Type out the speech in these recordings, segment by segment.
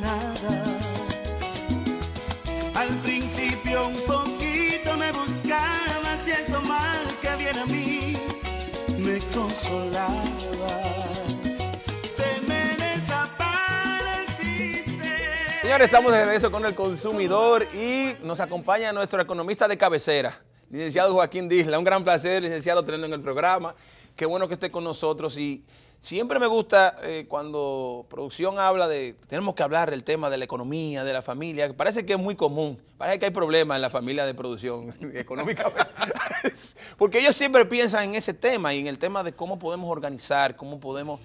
nada. Al principio un poquito me buscaba y eso mal que viene a mí me consolaba. Te Señores, estamos de regreso con el consumidor y nos acompaña nuestro economista de cabecera. Licenciado Joaquín Disla, un gran placer, licenciado, tenerlo en el programa. Qué bueno que esté con nosotros y Siempre me gusta eh, cuando producción habla de, tenemos que hablar del tema de la economía, de la familia, parece que es muy común, parece que hay problemas en la familia de producción económica. porque ellos siempre piensan en ese tema y en el tema de cómo podemos organizar, cómo podemos,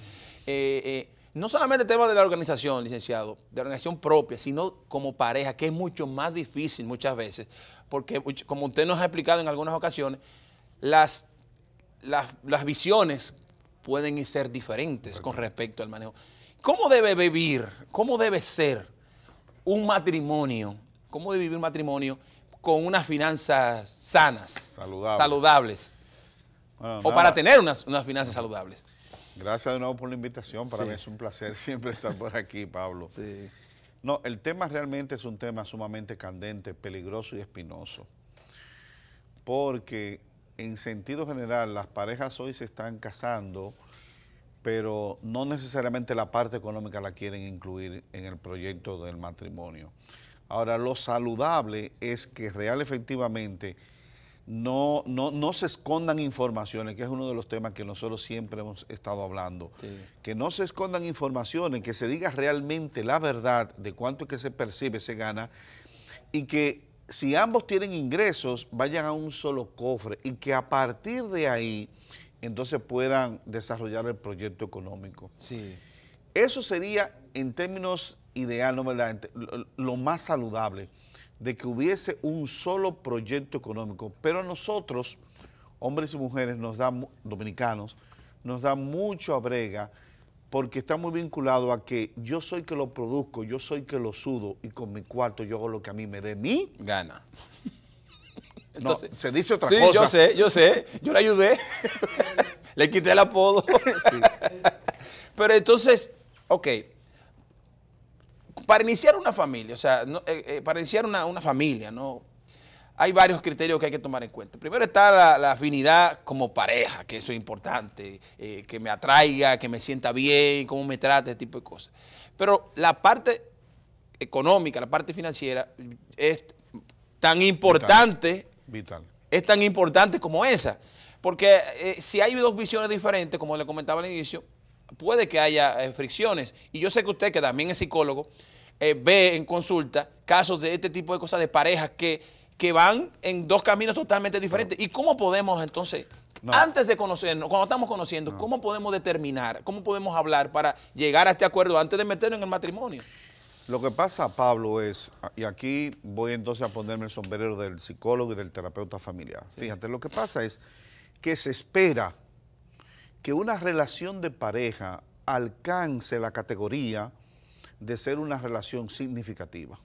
eh, eh, no solamente el tema de la organización, licenciado, de organización propia, sino como pareja, que es mucho más difícil muchas veces, porque como usted nos ha explicado en algunas ocasiones, las, las visiones pueden ser diferentes con respecto al manejo. ¿Cómo debe vivir, cómo debe ser un matrimonio, cómo debe vivir un matrimonio con unas finanzas sanas, saludables? saludables o para tener unas, finanzas saludables. Gracias de nuevo por la invitación. Para mí es un placer siempre estar por aquí, Pablo. Sí. No, el tema realmente es un tema sumamente candente, peligroso y espinoso. Porque en sentido general las parejas hoy se están casando pero no necesariamente la parte económica la quieren incluir en el proyecto del matrimonio. Ahora, lo saludable es que real efectivamente no, no, se escondan informaciones, que es uno de los temas que nosotros siempre hemos estado hablando. Que no se escondan informaciones, que se diga realmente la verdad de cuánto es que se percibe, se gana, y que si ambos tienen ingresos, vayan a un solo cofre y que a partir de ahí entonces puedan desarrollar el proyecto económico. Sí. Eso sería, en términos ideales ¿no verdad? Lo más saludable, de que hubiese un solo proyecto económico. Pero a nosotros, hombres y mujeres, nos da, dominicanos, nos da mucho a brega porque está muy vinculado a que yo soy que lo produzco, yo soy que lo sudo y con mi cuarto yo hago lo que a mí me dé mi gana. Entonces, se dice otra cosa. Sí, yo sé, yo sé. Yo le ayudé. le quité el apodo. Pero entonces, ok. Para iniciar una familia, o sea, eh, eh, para iniciar una, familia, ¿no? Hay varios criterios que hay que tomar en cuenta. Primero está la, afinidad como pareja, que eso es importante, eh, que me atraiga, que me sienta bien, cómo me trate, ese tipo de cosas. Pero la parte económica, la parte financiera, es tan importante Vital. Es tan importante como esa. Porque eh, si hay dos visiones diferentes, como le comentaba al inicio, puede que haya eh, fricciones. Y yo sé que usted, que también es psicólogo, eh, ve en consulta casos de este tipo de cosas de parejas que, que van en dos caminos totalmente diferentes. ¿Y cómo podemos entonces, antes de conocernos, cuando estamos conociendo, cómo podemos determinar, cómo podemos hablar para llegar a este acuerdo antes de meternos en el matrimonio? Lo que pasa, Pablo, es, y aquí voy entonces a ponerme el sombrero del psicólogo y del terapeuta familiar. Fíjate, lo que pasa es que se espera que una relación de pareja alcance la categoría de ser una relación significativa.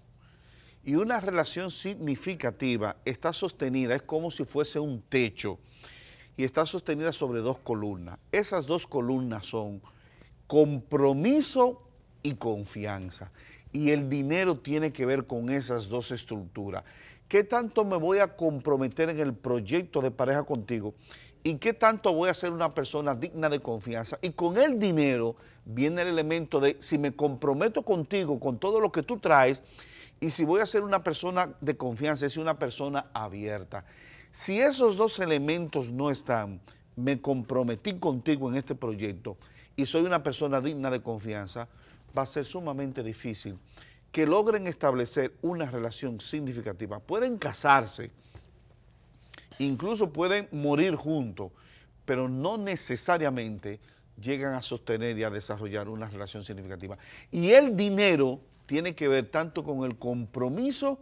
Y una relación significativa está sostenida, es como si fuese un techo, y está sostenida sobre dos columnas. Esas dos columnas son compromiso y confianza y el dinero tiene que ver con esas dos estructuras. ¿Qué tanto me voy a comprometer en el proyecto de pareja contigo? ¿Y qué tanto voy a ser una persona digna de confianza? Y con el dinero viene el elemento de si me comprometo contigo, con todo lo que tú traes, y si voy a ser una persona de confianza, es una persona abierta. Si esos dos elementos no están, me comprometí contigo en este proyecto y soy una persona digna de confianza, va a ser sumamente difícil que logren establecer una relación significativa. Pueden casarse, incluso pueden morir juntos, pero no necesariamente llegan a sostener y a desarrollar una relación significativa. Y el dinero tiene que ver tanto con el compromiso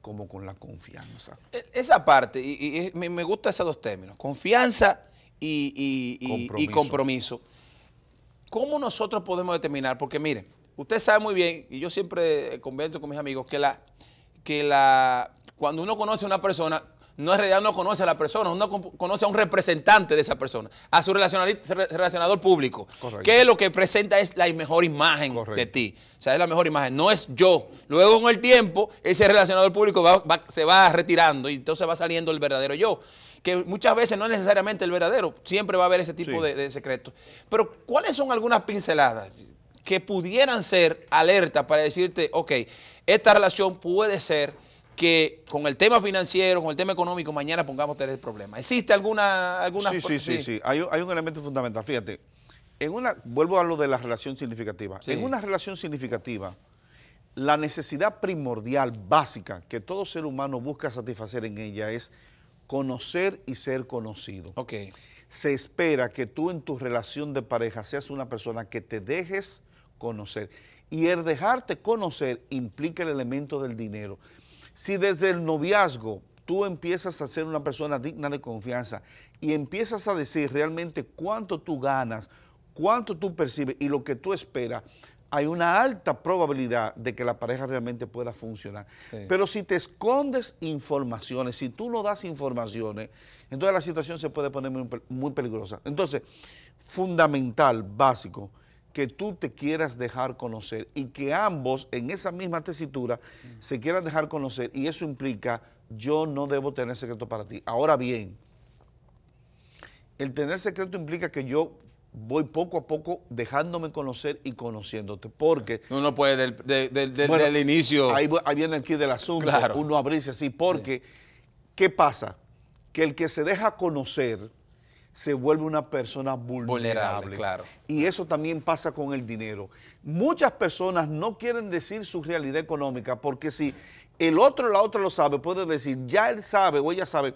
como con la confianza. E, esa parte, y, me, gusta gustan esos dos términos, confianza y, compromiso. ¿cómo nosotros podemos determinar? Porque mire, usted sabe muy bien, y yo siempre convento con mis amigos, que la, que la, cuando uno conoce a una persona, no es realidad uno conoce a la persona, uno conoce a un representante de esa persona, a su relacionador público, que lo que presenta es la mejor imagen de ti. O sea, es la mejor imagen, no es yo. Luego con el tiempo, ese relacionador público se va retirando y entonces va saliendo el verdadero yo que muchas veces no es necesariamente el verdadero, siempre va a haber ese tipo de, secretos. Pero ¿cuáles son algunas pinceladas que pudieran ser alerta para decirte, ok, esta relación puede ser que con el tema financiero, con el tema económico, mañana pongamos tener el problema. ¿Existe alguna...? alguna sí, sí, sí, sí, Hay, un elemento fundamental. Fíjate, en una, vuelvo a lo de la relación significativa. En una relación significativa, la necesidad primordial, básica, que todo ser humano busca satisfacer en ella es conocer y ser conocido. Se espera que tú en tu relación de pareja seas una persona que te dejes conocer. Y el dejarte conocer implica el elemento del dinero. Si desde el noviazgo tú empiezas a ser una persona digna de confianza y empiezas a decir realmente cuánto tú ganas, cuánto tú percibes y lo que tú esperas, hay una alta probabilidad de que la pareja realmente pueda funcionar. Pero si te escondes informaciones, si tú no das informaciones, entonces la situación se puede poner muy, peligrosa. Entonces, fundamental, básico, que tú te quieras dejar conocer y que ambos en esa misma tesitura mm. se quieran dejar conocer y eso implica yo no debo tener secreto para ti. Ahora bien, el tener secreto implica que yo voy poco a poco dejándome conocer y conociéndote. Porque. Uno puede, del, del, inicio. Ahí, viene el kit del asunto. Uno abrirse así. Porque, ¿qué pasa? Que el que se deja conocer se vuelve una persona vulnerable. vulnerable. claro. Y eso también pasa con el dinero. Muchas personas no quieren decir su realidad económica porque si el otro la otra lo sabe, puede decir, ya él sabe o ella sabe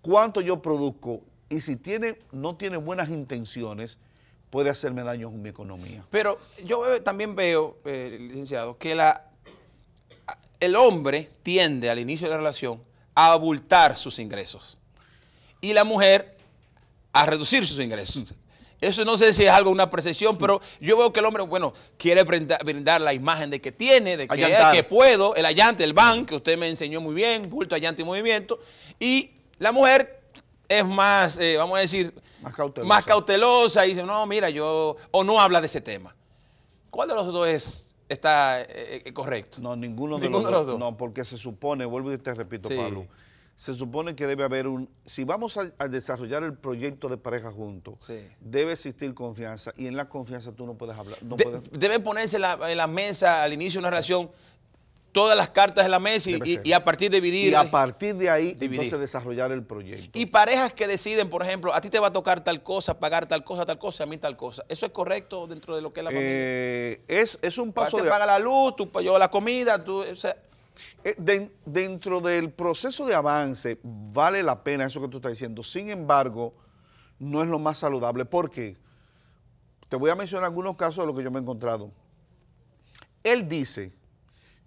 cuánto yo produzco y si tiene no tiene buenas intenciones, puede hacerme daño en mi economía. Pero yo también veo, eh, licenciado, que el hombre tiende al inicio de la relación a abultar sus ingresos y la mujer a reducir sus ingresos. Eso no sé si es algo, una percepción, pero yo veo que el hombre, bueno, quiere brindar, la imagen de que tiene, de que, que puedo, el allante, el ban, que usted me enseñó muy bien, bulto, allante y movimiento, y la mujer es más, eh, vamos a decir, más cautelosa. y dice, no, mira, yo, o no habla de ese tema. ¿Cuál de los dos está eh, eh, correcto? No, ninguno, de, los, dos? No, porque se supone, vuelvo y te repito, Pablo, se supone que debe haber un, si vamos a, desarrollar el proyecto de pareja juntos, debe existir confianza y en la confianza tú no puedes hablar. No ponerse en la mesa al inicio de una relación todas las cartas de la mesa y, a partir de dividir. Y a partir de ahí, entonces desarrollar el proyecto. Y parejas que deciden, por ejemplo, a ti te va a tocar tal cosa, pagar tal cosa, tal cosa, a mí tal cosa. ¿Eso es correcto dentro de lo que es la eh, familia? es, un paso. Te paga la luz, tú yo la comida, tú. Eh, dentro del proceso de avance, vale la pena eso que tú estás diciendo. Sin embargo, no es lo más saludable. porque Te voy a mencionar algunos casos de lo que yo me he encontrado. Él dice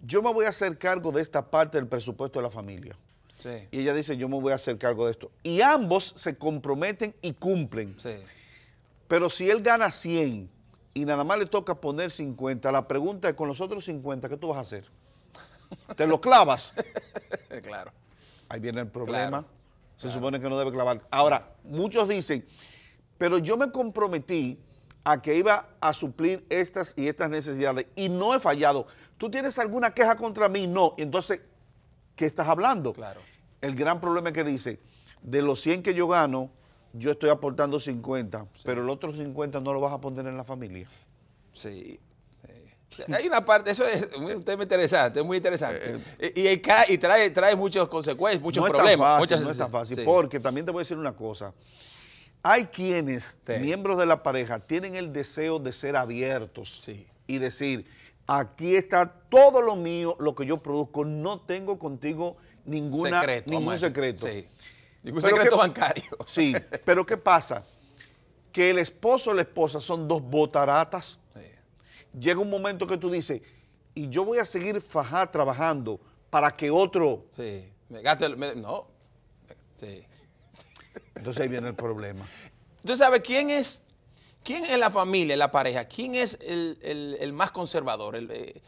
yo me voy a hacer cargo de esta parte del presupuesto de la familia. Y ella dice, yo me voy a hacer cargo de esto. Y ambos se comprometen y cumplen. Pero si él gana 100 y nada más le toca poner 50, la pregunta es, con los otros 50, ¿qué tú vas a hacer? ¿Te lo clavas? claro. Ahí viene el problema. Se supone que no debe clavar. Ahora, muchos dicen, pero yo me comprometí a que iba a suplir estas y estas necesidades y no he fallado. ¿tú tienes alguna queja contra mí? No. Entonces, ¿qué estás hablando? Claro. El gran problema es que dice, de los 100 que yo gano, yo estoy aportando 50, pero el otro 50 no lo vas a poner en la familia. Sí. Hay una parte, eso es un tema interesante, es muy interesante. Eh, eh. y, trae, trae muchas consecuencias, muchos problemas. no es fácil, porque también te voy a decir una cosa. Hay quienes, miembros de la pareja, tienen el deseo de ser abiertos y decir, aquí está todo lo mío, lo que yo produzco, no tengo contigo ninguna, ningún secreto. Ningún secreto bancario. Sí, pero ¿qué pasa? Que el esposo o la esposa son dos botaratas. Llega un momento que tú dices, y yo voy a seguir fajar trabajando para que otro... Sí, me gaste el... no, sí. Entonces ahí viene el problema. ¿Tú sabes quién es ¿Quién es la familia, la pareja, quién es el, más conservador? Eh,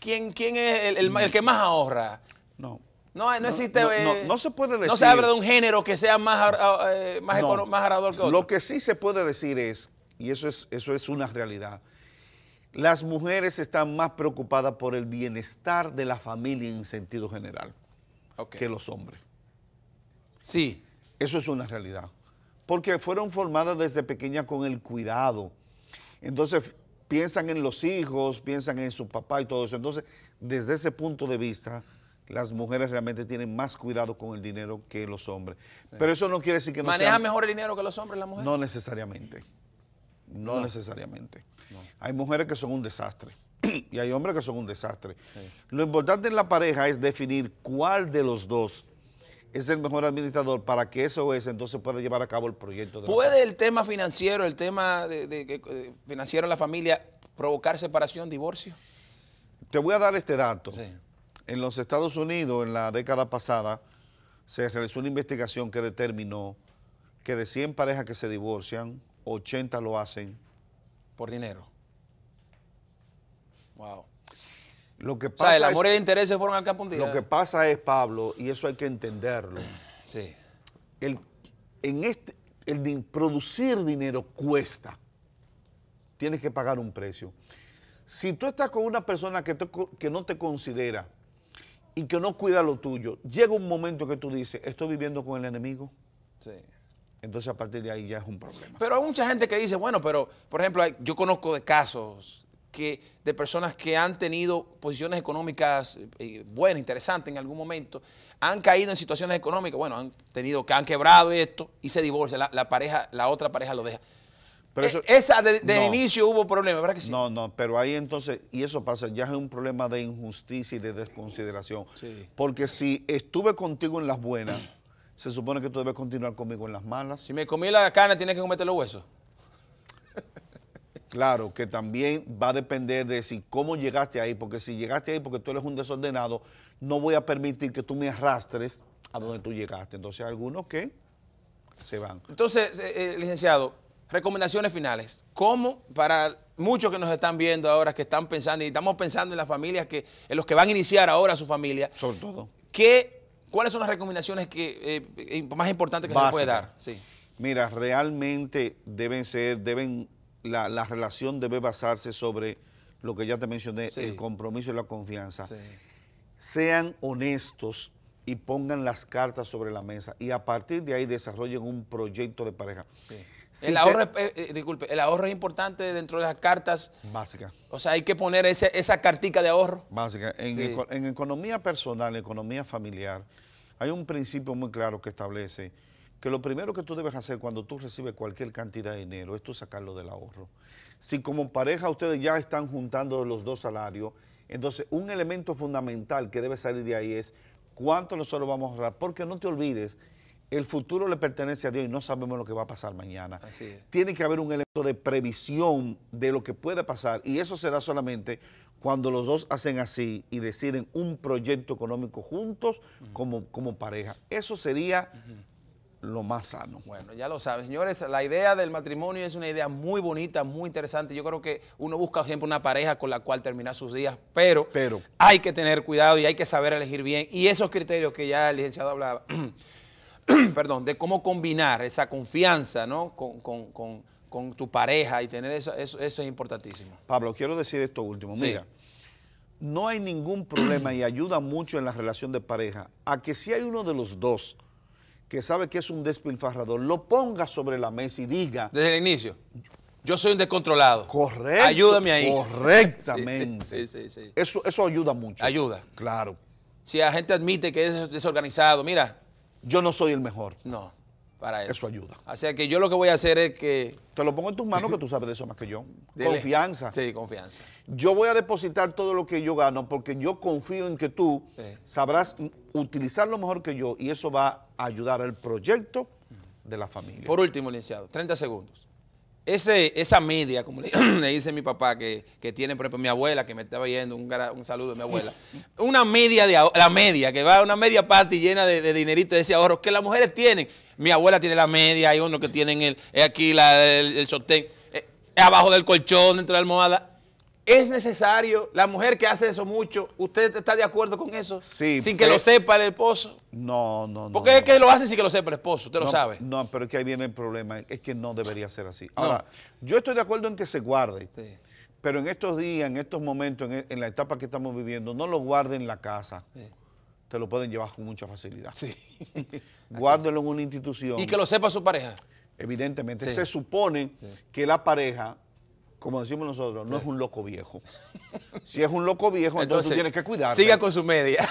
¿quién, ¿quién, es el, que más ahorra? No. No, existe. Eh, no, se puede decir. No se habla de un género que sea más, eh, que otro. Lo que sí se puede decir es, y eso es, eso es una realidad, las mujeres están más preocupadas por el bienestar de la familia en sentido general que los hombres. Sí. Eso es una realidad porque fueron formadas desde pequeñas con el cuidado. Entonces piensan en los hijos, piensan en su papá y todo eso. Entonces, desde ese punto de vista, las mujeres realmente tienen más cuidado con el dinero que los hombres. Pero eso no quiere decir que no ¿Maneja mejor el dinero que los hombres las mujeres? No necesariamente. No, necesariamente. Hay mujeres que son un desastre y hay hombres que son un desastre. Lo importante en la pareja es definir cuál de los dos es el mejor administrador para que eso es, entonces pueda llevar a cabo el proyecto. De ¿Puede el tema financiero, el tema de, de, eh, financiero la familia provocar separación, divorcio? Te voy a dar este dato. En los Estados Unidos, en la década pasada, se realizó una investigación que determinó que de 100 parejas que se divorcian, 80 lo hacen. Por dinero. Wow. Lo que pasa el amor es, y el interés fueron al campo Lo que pasa es, Pablo, y eso hay que entenderlo. Sí. El, en este, el producir dinero cuesta. Tienes que pagar un precio. Si tú estás con una persona que, que no te considera y que no cuida lo tuyo, llega un momento que tú dices, estoy viviendo con el enemigo. Sí. Entonces a partir de ahí ya es un problema. Pero hay mucha gente que dice, bueno, pero por ejemplo, yo conozco de casos que, de personas que han tenido posiciones económicas eh, buenas, interesantes en algún momento, han caído en situaciones económicas, bueno, han tenido, que han quebrado esto y se divorcia la, pareja, la otra pareja lo deja. Pero eh, esa de, inicio hubo problemas, ¿verdad que sí? No, no, pero ahí entonces, y eso pasa, ya es un problema de injusticia y de desconsideración. Porque si estuve contigo en las buenas, se supone que tú debes continuar conmigo en las malas. Si me comí la carne, tienes que cometer los huesos. Claro, que también va a depender de si cómo llegaste ahí, porque si llegaste ahí porque tú eres un desordenado, no voy a permitir que tú me arrastres a donde tú llegaste. Entonces, algunos que se van. Entonces, eh, eh, licenciado, recomendaciones finales. ¿Cómo para muchos que nos están viendo ahora, que están pensando, y estamos pensando en las familias, que, en los que van a iniciar ahora su familia? Sobre todo. ¿qué, ¿Cuáles son las recomendaciones que, eh, más importantes que se puede dar? Mira, realmente deben ser, deben la, relación debe basarse sobre lo que ya te mencioné, el compromiso y la confianza. Sean honestos y pongan las cartas sobre la mesa y a partir de ahí desarrollen un proyecto de pareja. el, ahorro, eh, eh, disculpe, el ahorro es importante dentro de las cartas. Básica. O sea, hay que poner esa cartica de ahorro. Básica. En, en economía personal, en economía familiar, hay un principio muy claro que establece que lo primero que tú debes hacer cuando tú recibes cualquier cantidad de dinero es tú sacarlo del ahorro. Si como pareja ustedes ya están juntando los dos salarios, entonces un elemento fundamental que debe salir de ahí es cuánto nosotros vamos a ahorrar, porque no te olvides, el futuro le pertenece a Dios y no sabemos lo que va a pasar mañana. Tiene que haber un elemento de previsión de lo que puede pasar y eso se da solamente cuando los dos hacen así y deciden un proyecto económico juntos como, como pareja. Eso sería lo más sano. Bueno, ya lo saben, señores, la idea del matrimonio es una idea muy bonita, muy interesante. Yo creo que uno busca siempre una pareja con la cual terminar sus días, pero, hay que tener cuidado y hay que saber elegir bien. Y esos criterios que ya el licenciado hablaba, perdón, de cómo combinar esa confianza ¿no? con, con, con, con tu pareja y tener eso, eso, es importantísimo. Pablo, quiero decir esto último. Mira, no hay ningún problema y ayuda mucho en la relación de pareja a que si hay uno de los dos que sabe que es un despilfarrador, lo ponga sobre la mesa y diga... Desde el inicio. Yo soy un descontrolado. Correcto. Ayúdame ahí. Correctamente. sí, sí, sí, eso, eso ayuda mucho. Ayuda. Claro. Si la gente admite que es desorganizado, mira. Yo no soy el mejor. No eso. ayuda. O sea que yo lo que voy a hacer es que... Te lo pongo en tus manos que tú sabes de eso más que yo. Confianza. Sí, confianza. Yo voy a depositar todo lo que yo gano porque yo confío en que tú sabrás utilizarlo mejor que yo y eso va a ayudar al proyecto de la familia. Por último, licenciado, 30 segundos. Ese, esa media, como le, dice mi papá, que, que, tiene, por ejemplo, mi abuela, que me estaba yendo, un, un saludo de mi abuela. Una media, de la media, que va a una media parte llena de, dinerito, de ese ahorro, que las mujeres tienen. Mi abuela tiene la media, hay uno que tienen el, aquí el, el eh, abajo del colchón, dentro de la almohada ¿Es necesario? La mujer que hace eso mucho, ¿usted está de acuerdo con eso? Sí. Sin que lo sepa el esposo. No, no, no. Porque es que lo hace sin que lo sepa el esposo, usted lo sabe. No, pero es que ahí viene el problema, es que no debería ser así. Ahora, yo estoy de acuerdo en que se guarde, pero en estos días, en estos momentos, en, la etapa que estamos viviendo, no lo guarde en la casa. Te lo pueden llevar con mucha facilidad. Sí. Guárdelo en una institución. Y que lo sepa su pareja. Evidentemente, se supone que la pareja como decimos nosotros, no es un loco viejo. Si es un loco viejo, entonces, tú tienes que cuidarlo. Siga con su media.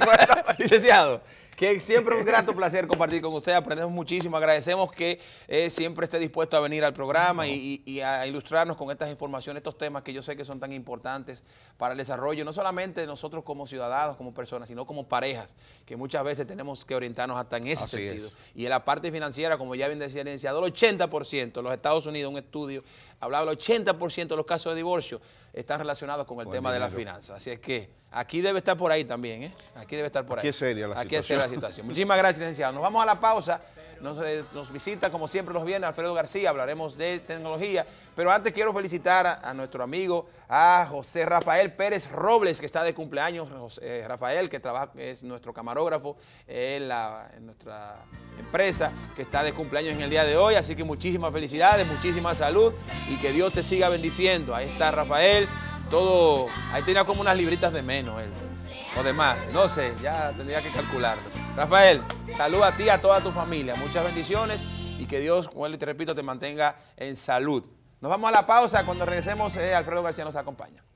Licenciado que siempre un grato placer compartir con usted, aprendemos muchísimo, agradecemos que eh, siempre esté dispuesto a venir al programa y, a ilustrarnos con estas informaciones, estos temas que yo sé que son tan importantes para el desarrollo, no solamente de nosotros como ciudadanos, como personas, sino como parejas, que muchas veces tenemos que orientarnos hasta en ese sentido. Y en la parte financiera, como ya bien decía el licenciado, el 80%, los Estados Unidos, un estudio, hablaba el 80% de los casos de divorcio están relacionados con el tema de la finanza. Así es que Aquí debe estar por ahí también, ¿eh? Aquí debe estar por ahí. Aquí es seria la situación. Aquí es la situación. Muchísimas gracias, licenciado. Nos vamos a la pausa. Nos, eh, visita, como siempre, los viene Alfredo García. Hablaremos de tecnología. Pero antes quiero felicitar a, nuestro amigo, a José Rafael Pérez Robles, que está de cumpleaños. Eh, Rafael, que trabaja, es nuestro camarógrafo en, la, en nuestra empresa, que está de cumpleaños en el día de hoy. Así que muchísimas felicidades, muchísima salud y que Dios te siga bendiciendo. Ahí está Rafael todo, ahí tenía como unas libritas de menos él, o de más, no sé, ya tendría que calcularlo. Rafael, salud a ti, y a toda tu familia, muchas bendiciones y que Dios, como te repito, te mantenga en salud. Nos vamos a la pausa, cuando regresemos eh, Alfredo García nos acompaña.